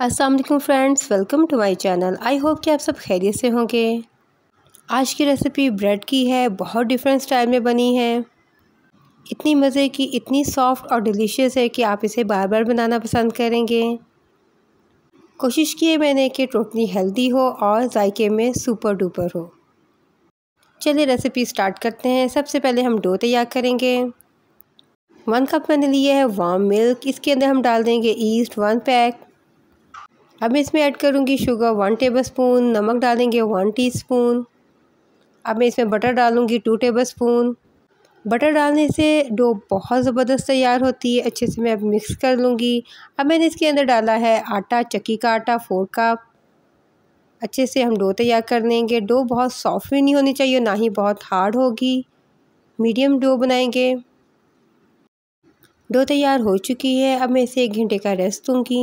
अस्सलाम वालेकुम friends welcome to my channel I hope कि आप सब खैरियत से होंगे आज की रेसिपी ब्रेड की है बहुत डिफरेंट स्टाइल में बनी है इतनी मज़े की इतनी सॉफ्ट और डिलीशियस है कि आप इसे बार बार बनाना पसंद करेंगे कोशिश की है मैंने कि टोटली हेल्दी हो और जायके में सुपर डुपर हो चलिए रेसिपी स्टार्ट करते हैं सबसे पहले हम डो तैयार करेंगे वन कप मैंने लिया है वार्म मिल्क इसके अंदर हम डाल देंगे ईस्ट वन पैक अब मैं इसमें ऐड करूँगी शुगर वन टेबल स्पून नमक डालेंगे वन टी स्पून अब मैं इसमें बटर डालूँगी टू टेबल स्पून बटर डालने से डो बहुत ज़बरदस्त तैयार होती है अच्छे से मैं अब मिक्स कर लूँगी अब मैंने इसके अंदर डाला है आटा चक्की का आटा फोर कप अच्छे से हम डो तैयार कर लेंगे डो बहुत सॉफ्ट भी नहीं होनी चाहिए ना ही बहुत हार्ड होगी मीडियम डो बनाएंगे डो तैयार हो चुकी है अब मैं इसे एक घंटे का रेस्ट दूँगी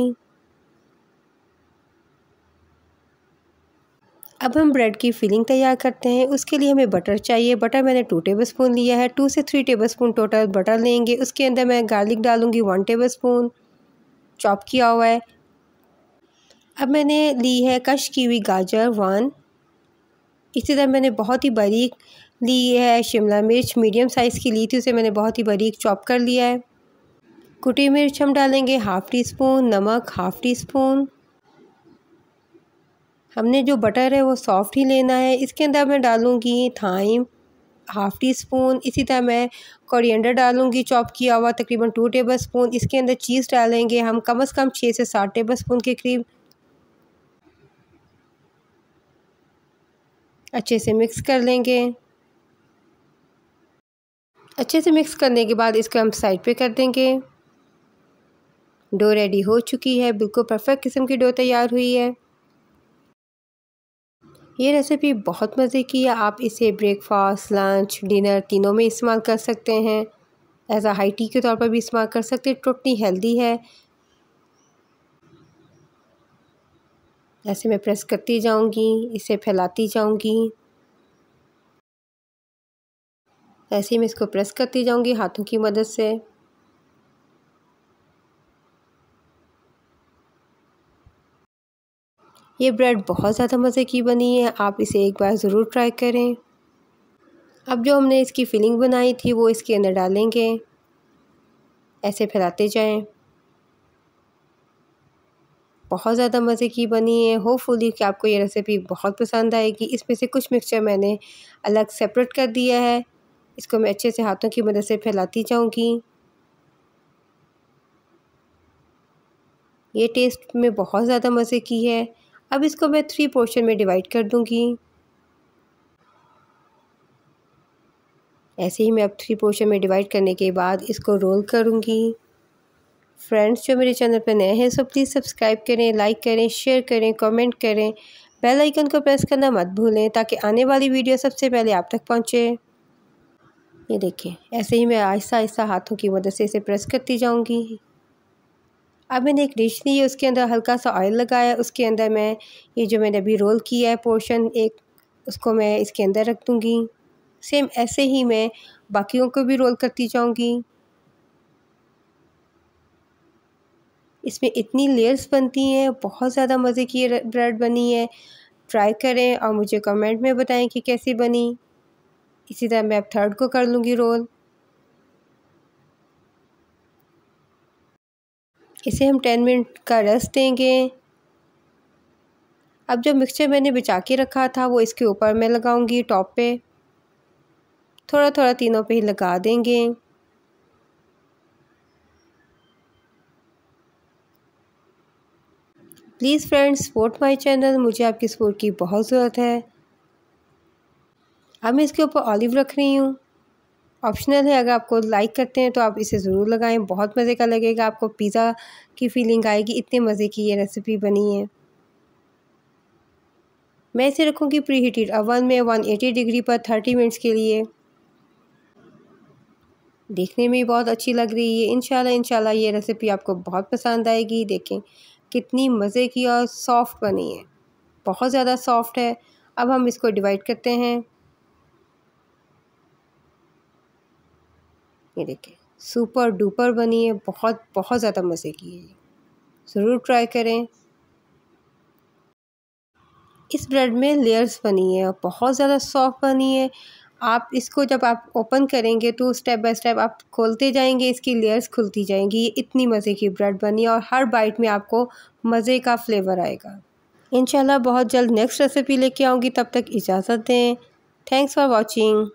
अब हम ब्रेड की फिलिंग तैयार करते हैं उसके लिए हमें बटर चाहिए बटर मैंने टू टेबल स्पून लिया है टू से three tablespoon total butter लेंगे उसके अंदर मैं गार्लिक डालूँगी वन टेबल स्पून चॉप किया हुआ है अब मैंने ली है कश की हुई गाजर वन इसी तरह मैंने बहुत ही बारीक ली है शिमला मिर्च मीडियम साइज़ की ली थी उसे मैंने बहुत ही बारीक चॉप कर लिया है कुटी मिर्च हम डालेंगे हाफ़ टी स्पून नमक हाफ़ टी स्पून हमने जो बटर है वो सॉफ्ट ही लेना है इसके अंदर मैं डालूँगी थाइम हाफ़ टी स्पून इसी तरह मैं कोरिएंडर डालूंगी चॉप किया हुआ तकरीबन टू टेबल स्पून इसके अंदर चीज़ डालेंगे हम कम अज़ कम छः से सात टेबल स्पून के करीब अच्छे से मिक्स कर लेंगे अच्छे से मिक्स करने के बाद इसको हम साइड पे कर देंगे डो रेडी हो चुकी है बिल्कुल परफेक्ट किस्म की डो तैयार हुई है ये रेसिपी बहुत मज़े की है आप इसे ब्रेकफास्ट लंच डिनर तीनों में इस्तेमाल कर सकते हैं एज आ हाई टी के तौर पर भी इस्तेमाल कर सकते हैं टोटली हेल्दी है ऐसे मैं प्रेस करती जाऊंगी इसे फैलाती जाऊंगी ऐसे ही मैं इसको प्रेस करती जाऊंगी हाथों की मदद से ये ब्रेड बहुत ज़्यादा मज़े की बनी है आप इसे एक बार ज़रूर ट्राई करें अब जो हमने इसकी फिलिंग बनाई थी वो इसके अंदर डालेंगे ऐसे फैलाते जाएं बहुत ज़्यादा मज़े की बनी है होपफुली कि आपको ये रेसिपी बहुत पसंद आएगी इसमें से कुछ मिक्सचर मैंने अलग सेपरेट कर दिया है इसको मैं अच्छे से हाथों की मदद से फैलाती जाऊँगी ये टेस्ट में बहुत ज़्यादा मज़े की है अब इसको मैं थ्री पोर्शन में डिवाइड कर दूँगी ऐसे ही मैं अब थ्री पोर्शन में डिवाइड करने के बाद इसको रोल करूँगी फ्रेंड्स जो मेरे चैनल पर नए हैं सो प्लीज़ सब्सक्राइब करें लाइक करें शेयर करें कमेंट करें बेल आइकन को प्रेस करना मत भूलें ताकि आने वाली वीडियो सबसे पहले आप तक पहुँचे ये देखें ऐसे ही मैं आहिस्ता आहिस्ता हाथों की मदद से इसे प्रेस करती जाऊँगी अब मैंने एक डिश ली है उसके अंदर हल्का सा ऑयल लगाया उसके अंदर मैं ये जो मैंने अभी रोल किया है पोर्शन एक उसको मैं इसके अंदर रख दूँगी सेम ऐसे ही मैं बाकियों को भी रोल करती जाऊँगी इसमें इतनी लेयर्स बनती हैं बहुत ज़्यादा मज़े की ब्रेड बनी है ट्राई करें और मुझे कमेंट में बताएं कि कैसी बनी इसी तरह मैं अब थर्ड को कर लूँगी रोल इसे हम टेन मिनट का रेस्ट देंगे अब जो मिक्सचर मैंने बिछा के रखा था वो इसके ऊपर मैं लगाऊंगी टॉप पे थोड़ा थोड़ा तीनों पे ही लगा देंगे please friends support my channel मुझे आपकी सपोर्ट की बहुत ज़रूरत है अब मैं इसके ऊपर ऑलिव रख रही हूँ ऑप्शनल है अगर आपको लाइक करते हैं तो आप इसे ज़रूर लगाएं बहुत मज़े का लगेगा आपको पिज़्ज़ा की फीलिंग आएगी इतने मज़े की ये रेसिपी बनी है मैं इसे रखूँगी प्री हीटेड अवन में वन एटी डिग्री पर थर्टी मिनट्स के लिए देखने में बहुत अच्छी लग रही है इनशाला इनशाला ये रेसिपी आपको बहुत पसंद आएगी देखें कितनी मज़े की और सॉफ्ट बनी है बहुत ज़्यादा सॉफ्ट है अब हम इसको डिवाइड करते हैं ये देखें सुपर डुपर बनी है बहुत बहुत ज़्यादा मज़े की है ज़रूर ट्राई करें इस ब्रेड में लेयर्स बनी है और बहुत ज़्यादा सॉफ्ट बनी है आप इसको जब आप ओपन करेंगे तो स्टेप बाय स्टेप आप खोलते जाएंगे इसकी लेयर्स खुलती जाएंगी ये इतनी मज़े की ब्रेड बनी है और हर बाइट में आपको मज़े का फ्लेवर आएगा इंशाल्लाह बहुत जल्द नेक्स्ट रेसिपी लेके आऊँगी तब तक इजाज़त दें थैंक्स फॉर वॉचिंग